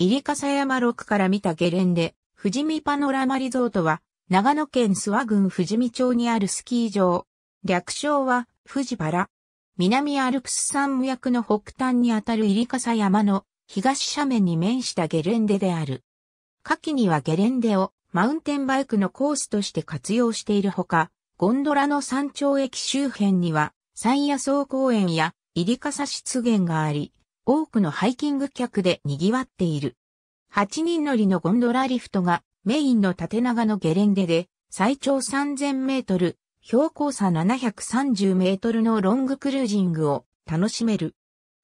入笠山6から見たゲレンデ、富士見パノラマリゾートは、長野県諏訪郡富士見町にあるスキー場。略称は、富士原。南アルプス山脈の北端にあたる入笠山の東斜面に面したゲレンデである。夏季にはゲレンデをマウンテンバイクのコースとして活用しているほか、ゴンドラの山頂駅周辺には、山野草公園や入笠湿原があり、多くのハイキング客で賑わっている。8人乗りのゴンドラリフトがメインの縦長のゲレンデで最長3000メートル、標高差730メートルのロングクルージングを楽しめる。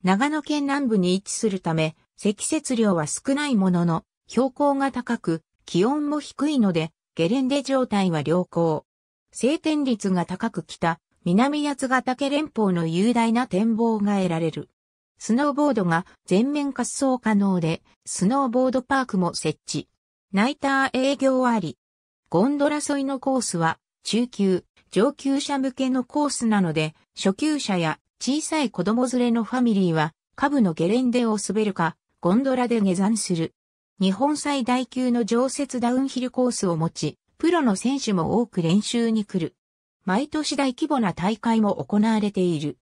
長野県南部に位置するため、積雪量は少ないものの、標高が高く、気温も低いので、ゲレンデ状態は良好。晴天率が高く来た、南八ヶ岳連峰の雄大な展望が得られる。スノーボードが全面滑走可能で、スノーボードパークも設置。ナイター営業あり。ゴンドラ沿いのコースは、中級、上級者向けのコースなので、初級者や小さい子供連れのファミリーは、下部のゲレンデを滑るか、ゴンドラで下山する。日本最大級の常設ダウンヒルコースを持ち、プロの選手も多く練習に来る。毎年大規模な大会も行われている。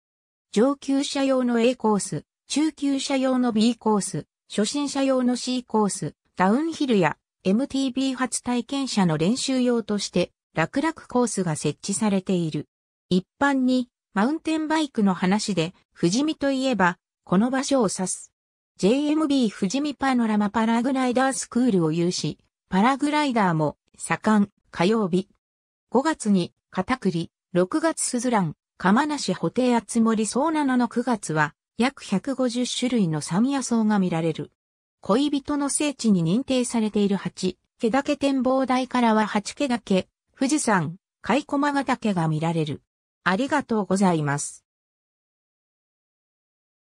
上級者用の A コース、中級者用の B コース、初心者用の C コース、ダウンヒルや MTB 初体験者の練習用として楽々コースが設置されている。一般にマウンテンバイクの話で富士見といえばこの場所を指す。JMB 富士見パノラマパラグライダースクールを有し、パラグライダーも盛ん火曜日。5月に片栗、6月スズラン、釜梨補定厚森そうなのの9月は約150種類のミ野草が見られる。恋人の聖地に認定されている八、毛岳展望台からは八毛岳、富士山、貝駒ヶ岳が見られる。ありがとうございます。